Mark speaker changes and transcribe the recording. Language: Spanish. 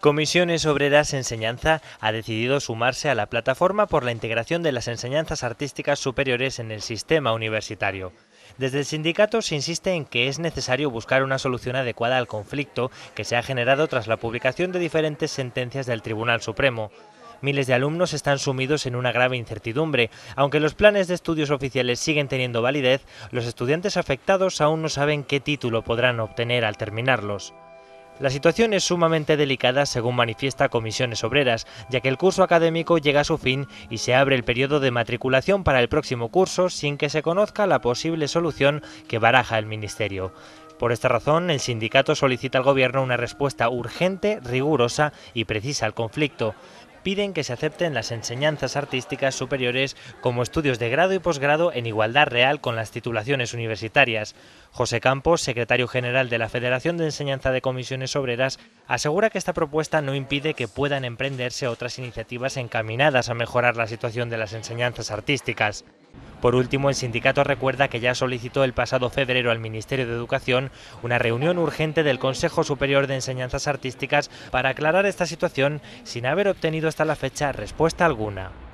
Speaker 1: Comisiones Obreras Enseñanza ha decidido sumarse a la plataforma por la integración de las enseñanzas artísticas superiores en el sistema universitario. Desde el sindicato se insiste en que es necesario buscar una solución adecuada al conflicto que se ha generado tras la publicación de diferentes sentencias del Tribunal Supremo. Miles de alumnos están sumidos en una grave incertidumbre. Aunque los planes de estudios oficiales siguen teniendo validez, los estudiantes afectados aún no saben qué título podrán obtener al terminarlos. La situación es sumamente delicada, según manifiesta Comisiones Obreras, ya que el curso académico llega a su fin y se abre el periodo de matriculación para el próximo curso sin que se conozca la posible solución que baraja el Ministerio. Por esta razón, el sindicato solicita al Gobierno una respuesta urgente, rigurosa y precisa al conflicto piden que se acepten las enseñanzas artísticas superiores como estudios de grado y posgrado en igualdad real con las titulaciones universitarias. José Campos, secretario general de la Federación de Enseñanza de Comisiones Obreras, asegura que esta propuesta no impide que puedan emprenderse otras iniciativas encaminadas a mejorar la situación de las enseñanzas artísticas. Por último, el sindicato recuerda que ya solicitó el pasado febrero al Ministerio de Educación una reunión urgente del Consejo Superior de Enseñanzas Artísticas para aclarar esta situación sin haber obtenido hasta la fecha respuesta alguna.